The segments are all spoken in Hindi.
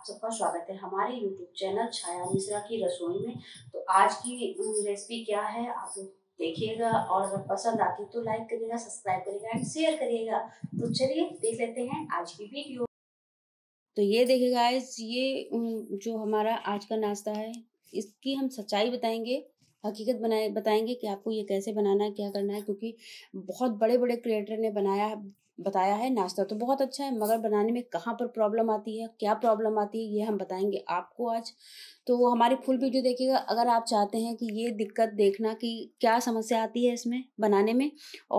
आप सबका स्वागत है हमारे YouTube चैनल छाया मिश्रा की रसोई में तो आज की रेसिपी क्या है आप लोग देखिएगा और अगर पसंद आती तो लाइक करिएगा सब्सक्राइब करिएगा एंड शेयर करिएगा तो चलिए देख लेते हैं आज की वीडियो तो ये देखिए गाइस ये जो हमारा आज का नाश्ता है इसकी हम सच्चाई बताएंगे हकीकत बनाए बताएंगे कि आपको ये कैसे बनाना है क्या करना है क्योंकि बहुत बड़े बड़े क्रिएटर ने बनाया है बताया है नाश्ता तो बहुत अच्छा है मगर बनाने में कहाँ पर प्रॉब्लम आती है क्या प्रॉब्लम आती है ये हम बताएंगे आपको आज तो वो हमारी फुल वीडियो देखिएगा अगर आप चाहते हैं कि ये दिक्कत देखना कि क्या समस्या आती है इसमें बनाने में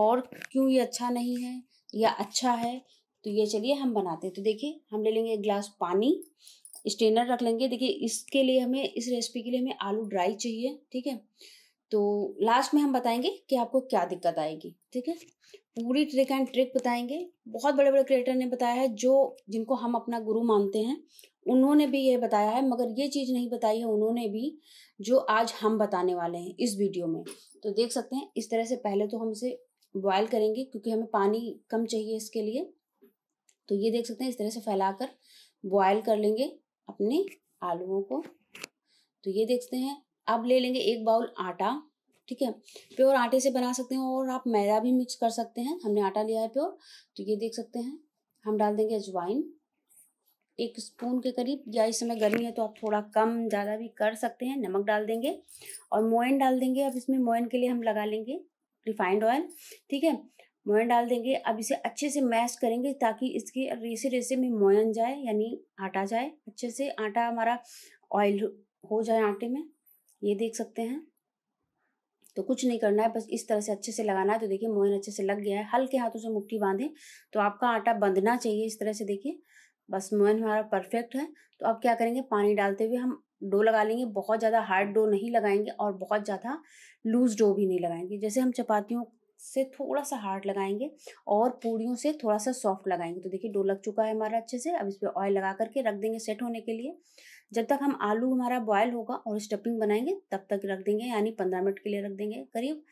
और क्यों ये अच्छा नहीं है या अच्छा है तो ये चलिए हम बनाते हैं तो देखिए हम ले लेंगे एक गिलास पानी स्टेनर रख लेंगे देखिए इसके लिए हमें इस रेसिपी के लिए हमें आलू ड्राई चाहिए ठीक है तो लास्ट में हम बताएंगे कि आपको क्या दिक्कत आएगी ठीक है पूरी ट्रिक एंड ट्रिक बताएंगे बहुत बड़े बड़े क्रिएटर ने बताया है जो जिनको हम अपना गुरु मानते हैं उन्होंने भी ये बताया है मगर ये चीज़ नहीं बताई है उन्होंने भी जो आज हम बताने वाले हैं इस वीडियो में तो देख सकते हैं इस तरह से पहले तो हम इसे बॉयल करेंगे क्योंकि हमें पानी कम चाहिए इसके लिए तो ये देख सकते हैं इस तरह से कर बॉयल कर लेंगे अपने आलुओं को तो ये देखते हैं अब ले लेंगे एक बाउल आटा ठीक है प्योर आटे से बना सकते हैं और आप मैदा भी मिक्स कर सकते हैं हमने आटा लिया है प्योर तो ये देख सकते हैं हम डाल देंगे अजवाइन एक स्पून के करीब या इस समय गर्मी है तो आप थोड़ा कम ज़्यादा भी कर सकते हैं नमक डाल देंगे और मोइन डाल देंगे अब इसमें मोइन के लिए हम लगा लेंगे रिफाइंड ऑयल ठीक है मोयन डाल देंगे अब इसे अच्छे से मैश करेंगे ताकि इसके रेसे रेसे में मोयन जाए यानी आटा जाए अच्छे से आटा हमारा ऑयल हो जाए आटे में ये देख सकते हैं तो कुछ नहीं करना है बस इस तरह से अच्छे से लगाना है तो देखिए मोहन अच्छे से लग गया है हल्के हाथों से मुट्ठी बांधें तो आपका आटा बंधना चाहिए इस तरह से देखिए बस मोहन हमारा परफेक्ट है तो अब क्या करेंगे पानी डालते हुए हम डो लगा लेंगे बहुत ज़्यादा हार्ड डो नहीं लगाएंगे और बहुत ज़्यादा लूज डो भी नहीं लगाएंगे जैसे हम चपातियों से थोड़ा सा हार्ड लगाएंगे और पूड़ियों से थोड़ा सा सॉफ्ट लगाएंगे तो देखिए डो लग चुका है हमारा अच्छे से अब इस पर ऑयल लगा करके रख देंगे सेट होने के लिए जब तक हम आलू हमारा बॉयल होगा और स्टफिंग बनाएंगे तब तक रख देंगे यानी पंद्रह मिनट के लिए रख देंगे करीब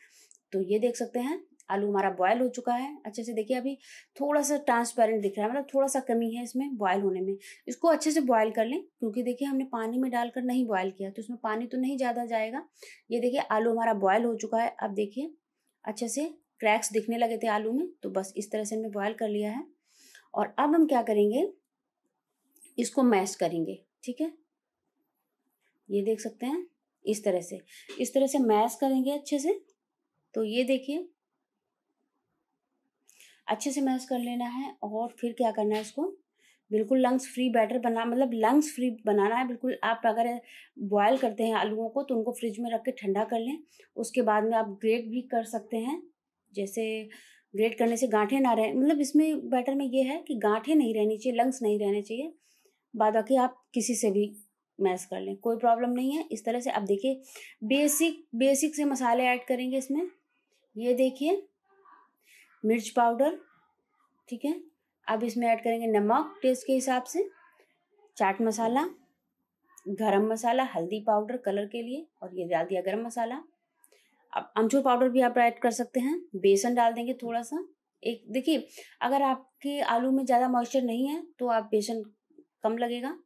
तो ये देख सकते हैं आलू हमारा बॉयल हो चुका है अच्छे से देखिए अभी थोड़ा सा ट्रांसपेरेंट दिख रहा है मतलब थोड़ा सा कमी है इसमें बॉयल होने में इसको अच्छे से बॉयल कर लें क्योंकि देखिए हमने पानी में डालकर नहीं बॉयल किया तो इसमें पानी तो नहीं ज़्यादा जाएगा ये देखिए आलू हमारा बॉयल हो चुका है अब देखिए अच्छे से क्रैक्स दिखने लगे थे आलू में तो बस इस तरह से हमने बॉयल कर लिया है और अब हम क्या करेंगे इसको मैश करेंगे ठीक है ये देख सकते हैं इस तरह से इस तरह से मैश करेंगे अच्छे से तो ये देखिए अच्छे से मैश कर लेना है और फिर क्या करना है इसको बिल्कुल लंग्स फ्री बैटर बना मतलब लंग्स फ्री बनाना है बिल्कुल आप अगर बॉयल करते हैं आलूओं को तो उनको फ्रिज में रख के ठंडा कर लें उसके बाद में आप ग्रेट भी कर सकते हैं जैसे ग्रेट करने से गांठे ना रहें मतलब इसमें बैटर में ये है कि गांठे नहीं रहनी चाहिए लंग्स नहीं रहने चाहिए बाद बाकी आप किसी से भी मैश कर लें कोई प्रॉब्लम नहीं है इस तरह से अब देखिए बेसिक बेसिक से मसाले ऐड करेंगे इसमें ये देखिए मिर्च पाउडर ठीक है अब इसमें ऐड करेंगे नमक टेस्ट के हिसाब से चाट मसाला गरम मसाला हल्दी पाउडर कलर के लिए और ये डाल दिया गरम मसाला अब अमचूर पाउडर भी आप ऐड कर सकते हैं बेसन डाल देंगे थोड़ा सा एक देखिए अगर आपके आलू में ज़्यादा मॉइस्चर नहीं है तो आप बेसन कम लगेगा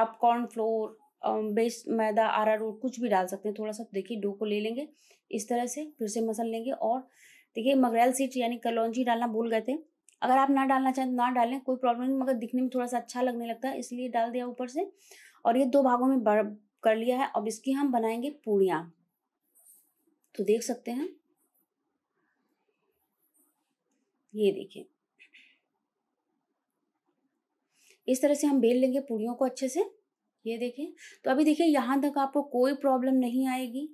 आप कॉर्नफ्लोर बेस मैदा आरा रूट कुछ भी डाल सकते हैं थोड़ा सा तो देखिए डो को ले लेंगे इस तरह से फिर से मसल लेंगे और देखिए मगरेल सीट यानी कलौजी डालना भूल गए थे अगर आप ना डालना चाहें तो ना डालें कोई प्रॉब्लम नहीं मगर दिखने में थोड़ा सा अच्छा लगने लगता है इसलिए डाल दिया ऊपर से और ये दो भागों में कर लिया है अब इसकी हम बनाएंगे पूड़ियाँ तो देख सकते हैं ये देखिए इस तरह से हम बेल लेंगे पूड़ियों को अच्छे से ये देखें तो अभी देखिए यहाँ तक आपको कोई प्रॉब्लम नहीं आएगी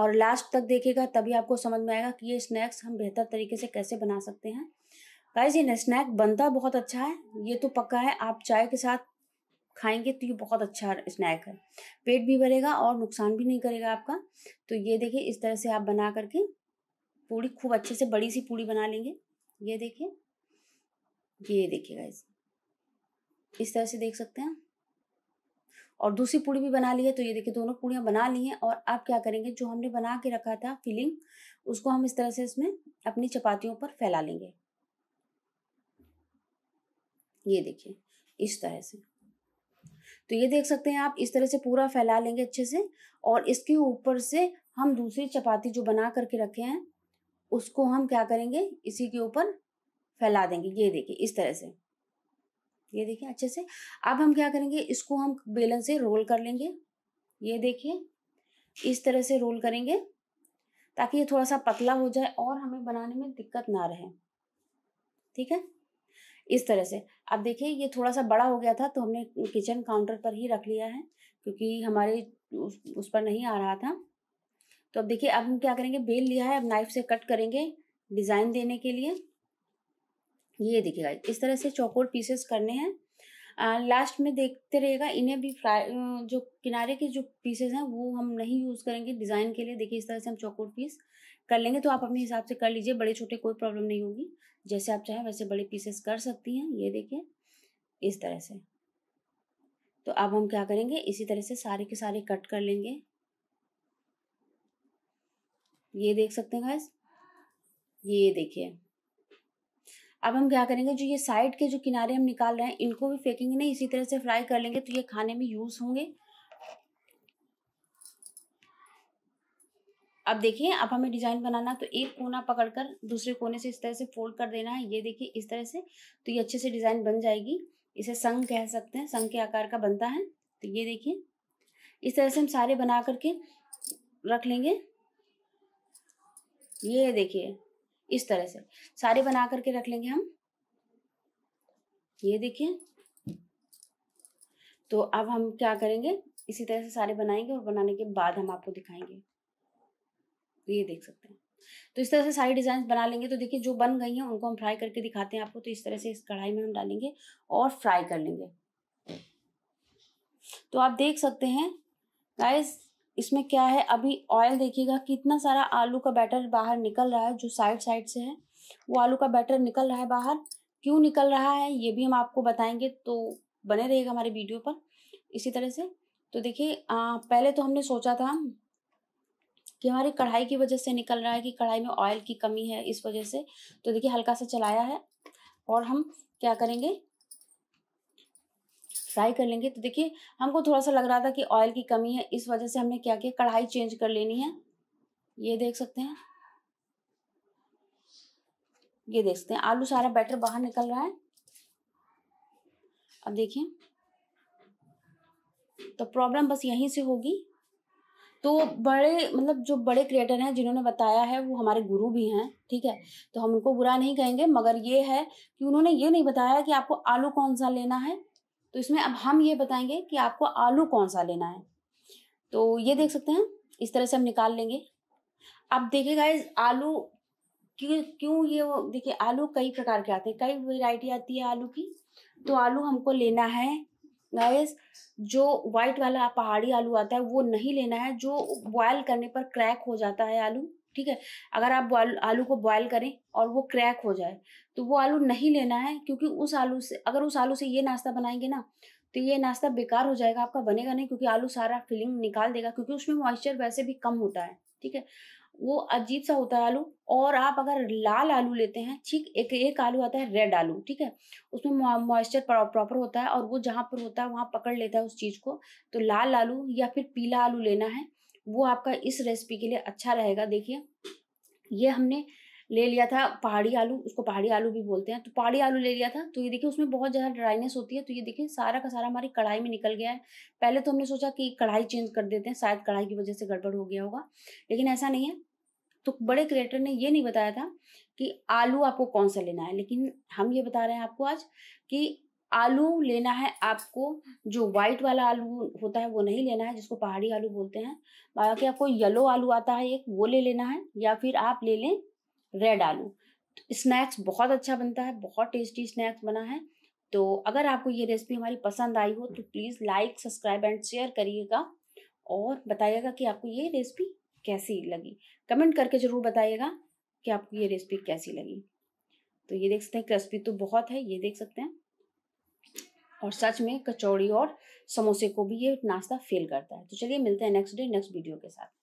और लास्ट तक देखेगा तभी आपको समझ में आएगा कि ये स्नैक्स हम बेहतर तरीके से कैसे बना सकते हैं गाइज ये स्नैक बनता बहुत अच्छा है ये तो पक्का है आप चाय के साथ खाएंगे तो ये बहुत अच्छा स्नैक है पेट भी भरेगा और नुकसान भी नहीं करेगा आपका तो ये देखिए इस तरह से आप बना करके पूड़ी खूब अच्छे से बड़ी सी पूड़ी बना लेंगे ये देखिए ये देखिए गाइज इस तरह से देख सकते हैं और दूसरी पूड़ी भी बना ली है तो ये देखिए दोनों पूड़ियाँ बना ली हैं और अब क्या करेंगे जो हमने बना के रखा था फिलिंग उसको हम इस तरह से इसमें अपनी चपातियों पर फैला लेंगे ये देखिए इस तरह से तो ये देख सकते हैं आप इस तरह से पूरा फैला लेंगे अच्छे से और इसके ऊपर से हम दूसरी चपाती जो बना करके रखे हैं उसको हम क्या करेंगे इसी के ऊपर फैला देंगे ये देखिए इस तरह से ये देखिए अच्छे से अब हम क्या करेंगे इसको हम बेलन से रोल कर लेंगे ये देखिए इस तरह से रोल करेंगे ताकि ये थोड़ा सा पतला हो जाए और हमें बनाने में दिक्कत ना रहे ठीक है इस तरह से अब देखिए ये थोड़ा सा बड़ा हो गया था तो हमने किचन काउंटर पर ही रख लिया है क्योंकि हमारे उस, उस पर नहीं आ रहा था तो अब देखिए अब हम क्या करेंगे बेल लिया है अब नाइफ से कट करेंगे डिज़ाइन देने के लिए ये दिखेगा इस तरह से चौकोर पीसेस करने हैं लास्ट में देखते रहेगा इन्हें भी फ्राई जो किनारे के जो पीसेस हैं वो हम नहीं यूज़ करेंगे डिज़ाइन के लिए देखिए इस तरह से हम चौकोर पीस कर लेंगे तो आप अपने हिसाब से कर लीजिए बड़े छोटे कोई प्रॉब्लम नहीं होगी जैसे आप चाहें वैसे बड़े पीसेस कर सकती हैं ये देखिए इस तरह से तो अब हम क्या करेंगे इसी तरह से सारे के सारे कट कर लेंगे ये देख सकते हैं गैस ये देखिए अब हम क्या करेंगे जो ये साइड के जो किनारे हम निकाल रहे हैं इनको भी फेंकेंगे ना इसी तरह से फ्राई कर लेंगे तो ये खाने में यूज़ होंगे अब देखिए अब हमें डिजाइन बनाना तो एक कोना पकड़कर दूसरे कोने से इस तरह से फोल्ड कर देना है ये देखिए इस तरह से तो ये अच्छे से डिजाइन बन जाएगी इसे संग कह सकते हैं संग के आकार का बनता है तो ये देखिए इस तरह से हम सारे बना करके रख लेंगे ये देखिए इस तरह से सारे बना करके रख लेंगे हम ये देखिए तो अब हम क्या करेंगे इसी तरह से सारे बनाएंगे और बनाने के बाद हम आपको दिखाएंगे तो ये देख सकते हैं तो इस तरह से सारी डिज़ाइन बना लेंगे तो देखिए जो बन गई हैं उनको हम फ्राई करके दिखाते हैं आपको तो इस तरह से इस कढ़ाई में हम डालेंगे और फ्राई कर लेंगे तो आप देख सकते हैं गाइस इसमें क्या है अभी ऑयल देखिएगा कितना सारा आलू का बैटर बाहर निकल रहा है जो साइड साइड से है वो आलू का बैटर निकल रहा है बाहर क्यों निकल रहा है ये भी हम आपको बताएंगे तो बने रहेगा हमारे वीडियो पर इसी तरह से तो देखिए पहले तो हमने सोचा था कि हमारी कढ़ाई की वजह से निकल रहा है कि कढ़ाई में ऑयल की कमी है इस वजह से तो देखिए हल्का सा चलाया है और हम क्या करेंगे फ्राई कर लेंगे तो देखिए हमको थोड़ा सा लग रहा था कि ऑयल की कमी है इस वजह से हमने क्या किया कढ़ाई चेंज कर लेनी है ये देख सकते हैं ये देख सकते हैं आलू सारा बैटर बाहर निकल रहा है अब देखिए तो प्रॉब्लम बस यहीं से होगी तो बड़े मतलब जो बड़े क्रिएटर हैं जिन्होंने बताया है वो हमारे गुरु भी हैं ठीक है तो हम उनको बुरा नहीं कहेंगे मगर ये है कि उन्होंने ये नहीं बताया कि आपको आलू कौन सा लेना है तो इसमें अब हम ये बताएंगे कि आपको आलू कौन सा लेना है तो ये देख सकते हैं इस तरह से हम निकाल लेंगे अब देखिए गाइज आलू क्यों क्यों ये वो देखिए आलू कई प्रकार के आते हैं कई वेराइटी आती है आलू की तो आलू हमको लेना है गाइस जो वाइट वाला पहाड़ी आलू आता है वो नहीं लेना है जो बॉयल करने पर क्रैक हो जाता है आलू ठीक है अगर आप आलू को बॉयल करें और वो क्रैक हो जाए तो वो आलू नहीं लेना है क्योंकि उस आलू से अगर उस आलू से ये नाश्ता बनाएंगे ना तो ये नाश्ता बेकार हो जाएगा आपका बनेगा नहीं क्योंकि आलू सारा फिलिंग निकाल देगा क्योंकि उसमें मॉइस्चर वैसे भी कम होता है ठीक है वो अजीब सा होता है आलू और आप अगर लाल आलू लेते हैं ठीक एक एक आलू आता है रेड आलू ठीक है उसमें मॉइस्चर प्रॉपर होता है और वो जहाँ पर होता है वहाँ पकड़ लेता है उस चीज़ को तो लाल आलू या फिर पीला आलू लेना है वो आपका इस रेसिपी के लिए अच्छा रहेगा देखिए ये हमने ले लिया था पहाड़ी आलू उसको पहाड़ी आलू भी बोलते हैं तो पहाड़ी आलू ले लिया था तो ये देखिए उसमें बहुत ज़्यादा ड्राइनेस होती है तो ये देखिए सारा का सारा हमारी कढ़ाई में निकल गया है पहले तो हमने सोचा कि कढ़ाई चेंज कर देते हैं शायद कढ़ाई की वजह से गड़बड़ हो गया होगा लेकिन ऐसा नहीं है तो बड़े क्रिएटर ने ये नहीं बताया था कि आलू आपको कौन सा लेना है लेकिन हम ये बता रहे हैं आपको आज कि आलू लेना है आपको जो वाइट वाला आलू होता है वो नहीं लेना है जिसको पहाड़ी आलू बोलते हैं बाकी आपको येलो आलू आता है एक वो ले लेना है या फिर आप ले लें रेड आलू स्नैक्स बहुत अच्छा बनता है बहुत टेस्टी स्नैक्स बना है तो अगर आपको ये रेसिपी हमारी पसंद आई हो तो please like subscribe and share करिएगा और बताइएगा कि आपको ये रेसिपी कैसी लगी कमेंट करके ज़रूर बताइएगा कि आपको ये रेसिपी कैसी लगी तो ये देख सकते हैं क्रिस्पी तो बहुत है ये देख सकते हैं और सच में कचौड़ी और समोसे को भी ये नाश्ता फेल करता है तो चलिए मिलते हैं नेक्स्ट डे नेक्स्ट वीडियो के साथ